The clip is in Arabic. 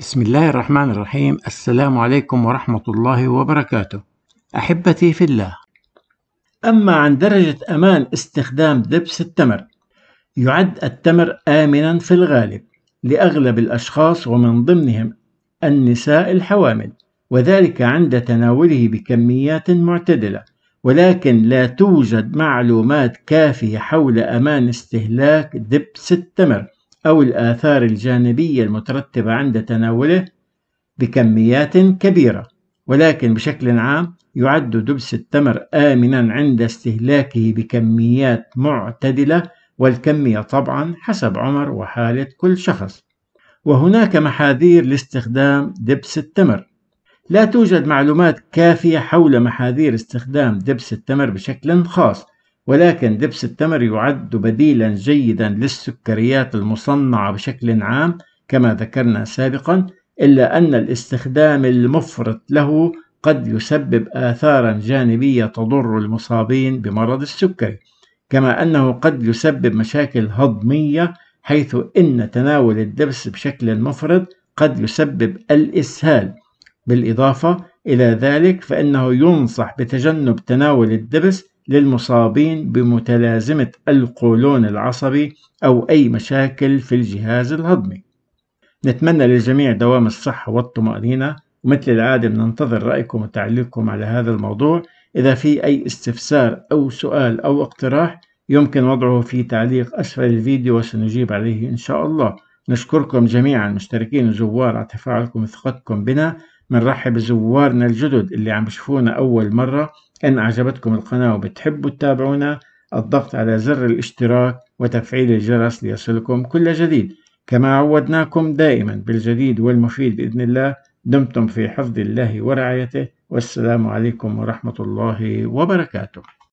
بسم الله الرحمن الرحيم السلام عليكم ورحمة الله وبركاته أحبتي في الله أما عن درجة أمان استخدام دبس التمر يعد التمر آمنا في الغالب لأغلب الأشخاص ومن ضمنهم النساء الحوامل وذلك عند تناوله بكميات معتدلة ولكن لا توجد معلومات كافية حول أمان استهلاك دبس التمر أو الآثار الجانبية المترتبة عند تناوله بكميات كبيرة ولكن بشكل عام يعد دبس التمر آمنا عند استهلاكه بكميات معتدلة والكمية طبعا حسب عمر وحالة كل شخص وهناك محاذير لاستخدام دبس التمر لا توجد معلومات كافية حول محاذير استخدام دبس التمر بشكل خاص ولكن دبس التمر يعد بديلا جيدا للسكريات المصنعة بشكل عام كما ذكرنا سابقا إلا أن الاستخدام المفرط له قد يسبب آثارا جانبية تضر المصابين بمرض السكري كما أنه قد يسبب مشاكل هضمية حيث إن تناول الدبس بشكل مفرط قد يسبب الإسهال بالإضافة إلى ذلك فإنه ينصح بتجنب تناول الدبس للمصابين بمتلازمة القولون العصبي أو أي مشاكل في الجهاز الهضمي نتمنى للجميع دوام الصحة والطمأنينة ومثل العادة بننتظر رأيكم وتعليقكم على هذا الموضوع إذا في أي استفسار أو سؤال أو اقتراح يمكن وضعه في تعليق أسفل الفيديو وسنجيب عليه إن شاء الله نشكركم جميعا مشتركين وزوار على تفاعلكم وثقتكم بنا منرحب بزوارنا الجدد اللي عم يشوفونا أول مرة إن أعجبتكم القناة وبتحبوا تتابعونا الضغط على زر الاشتراك وتفعيل الجرس ليصلكم كل جديد كما عودناكم دائما بالجديد والمفيد بإذن الله دمتم في حفظ الله ورعايته والسلام عليكم ورحمة الله وبركاته